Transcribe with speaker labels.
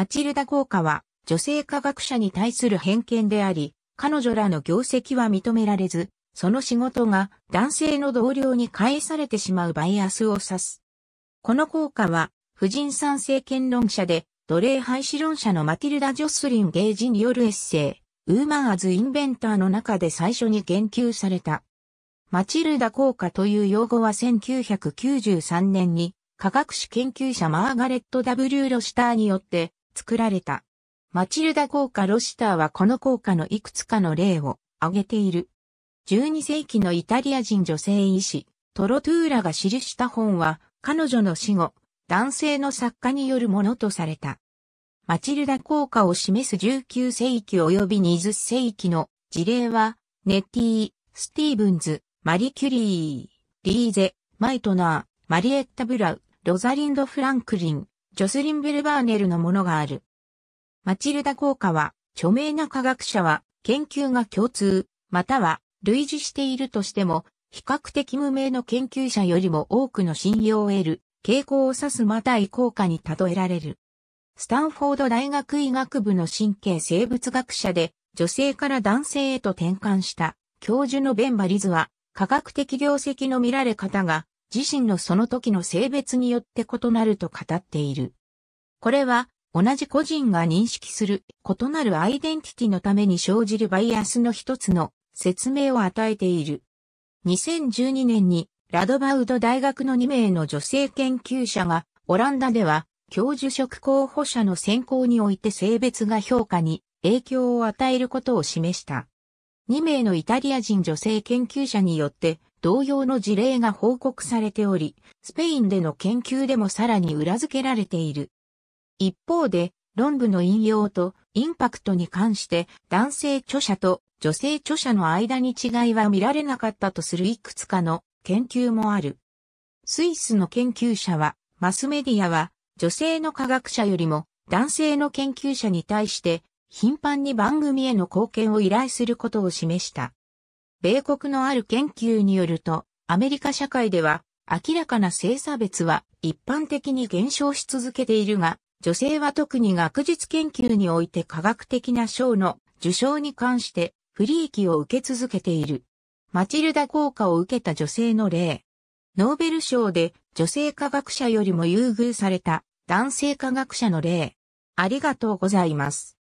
Speaker 1: マチルダ効果は女性科学者に対する偏見であり、彼女らの業績は認められず、その仕事が男性の同僚に返されてしまうバイアスを指す。この効果は、婦人参政権論者で、奴隷廃止論者のマティルダ・ジョスリン・ゲージによるエッセイ、ウーマン・アズ・インベンターの中で最初に言及された。マチルダ効果という用語は1993年に科学史研究者マーガレット・ W・ ロシターによって作られた。マチルダ効果ロシターはこの効果のいくつかの例を挙げている。12世紀のイタリア人女性医師、トロトゥーラが記した本は、彼女の死後、男性の作家によるものとされた。マチルダ効果を示す19世紀及び20世紀の事例は、ネッティー、スティーブンズ、マリキュリー、リーゼ、マイトナー、マリエッタ・ブラウ、ロザリンド・フランクリン、ジョスリン・ベルバーネルのものがある。マチルダ効果は、著名な科学者は、研究が共通、または、類似しているとしても、比較的無名の研究者よりも多くの信用を得る、傾向を指すまたい効果に例えられる。スタンフォード大学医学部の神経生物学者で、女性から男性へと転換した、教授のベンバリズは、科学的業績の見られ方が、自身のその時の性別によって異なると語っている。これは、同じ個人が認識する異なるアイデンティティのために生じるバイアスの一つの説明を与えている。2012年にラドバウド大学の2名の女性研究者がオランダでは教授職候補者の選考において性別が評価に影響を与えることを示した。2名のイタリア人女性研究者によって同様の事例が報告されており、スペインでの研究でもさらに裏付けられている。一方で、論文の引用とインパクトに関して男性著者と女性著者の間に違いは見られなかったとするいくつかの研究もある。スイスの研究者は、マスメディアは女性の科学者よりも男性の研究者に対して頻繁に番組への貢献を依頼することを示した。米国のある研究によると、アメリカ社会では明らかな性差別は一般的に減少し続けているが、女性は特に学術研究において科学的な賞の受賞に関して不利益を受け続けている。マチルダ効果を受けた女性の例。ノーベル賞で女性科学者よりも優遇された男性科学者の例。ありがとうございます。